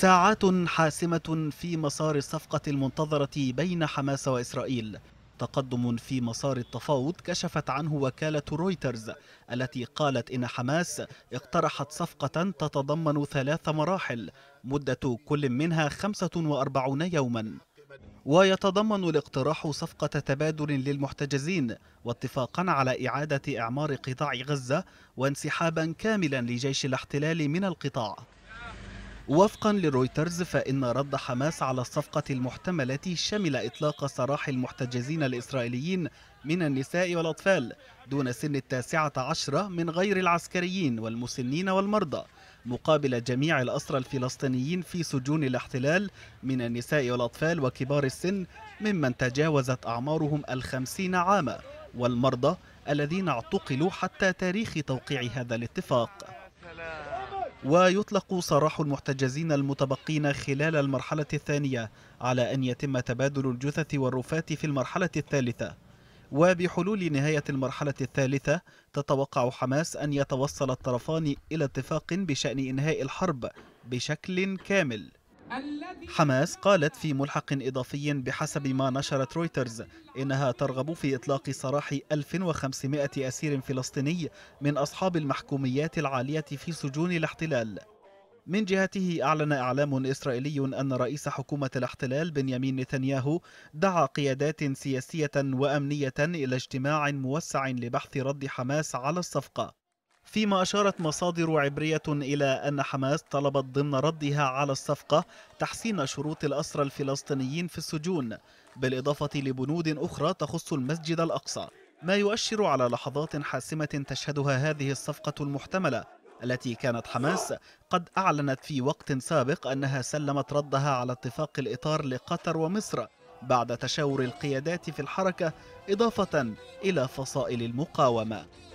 ساعات حاسمة في مسار الصفقة المنتظرة بين حماس وإسرائيل تقدم في مسار التفاوض كشفت عنه وكالة رويترز التي قالت إن حماس اقترحت صفقة تتضمن ثلاث مراحل مدة كل منها 45 يوماً ويتضمن الاقتراح صفقة تبادل للمحتجزين واتفاقا على إعادة إعمار قطاع غزة وانسحابا كاملا لجيش الاحتلال من القطاع وفقا لرويترز فإن رد حماس على الصفقة المحتملة شمل إطلاق سراح المحتجزين الإسرائيليين من النساء والأطفال دون سن التاسعة عشرة من غير العسكريين والمسنين والمرضى مقابل جميع الأسرى الفلسطينيين في سجون الاحتلال من النساء والأطفال وكبار السن ممن تجاوزت أعمارهم الخمسين عاما والمرضى الذين اعتقلوا حتى تاريخ توقيع هذا الاتفاق ويطلق سراح المحتجزين المتبقين خلال المرحلة الثانية على أن يتم تبادل الجثث والرفات في المرحلة الثالثة وبحلول نهاية المرحلة الثالثة تتوقع حماس أن يتوصل الطرفان إلى اتفاق بشأن إنهاء الحرب بشكل كامل حماس قالت في ملحق إضافي بحسب ما نشرت رويترز إنها ترغب في إطلاق سراح 1500 أسير فلسطيني من أصحاب المحكوميات العالية في سجون الاحتلال من جهته أعلن إعلام إسرائيلي أن رئيس حكومة الاحتلال بنيامين نتنياهو دعا قيادات سياسية وأمنية إلى اجتماع موسع لبحث رد حماس على الصفقة فيما أشارت مصادر عبرية إلى أن حماس طلبت ضمن ردها على الصفقة تحسين شروط الأسرى الفلسطينيين في السجون بالإضافة لبنود أخرى تخص المسجد الأقصى ما يؤشر على لحظات حاسمة تشهدها هذه الصفقة المحتملة التي كانت حماس قد أعلنت في وقت سابق أنها سلمت ردها على اتفاق الإطار لقطر ومصر بعد تشاور القيادات في الحركة إضافة إلى فصائل المقاومة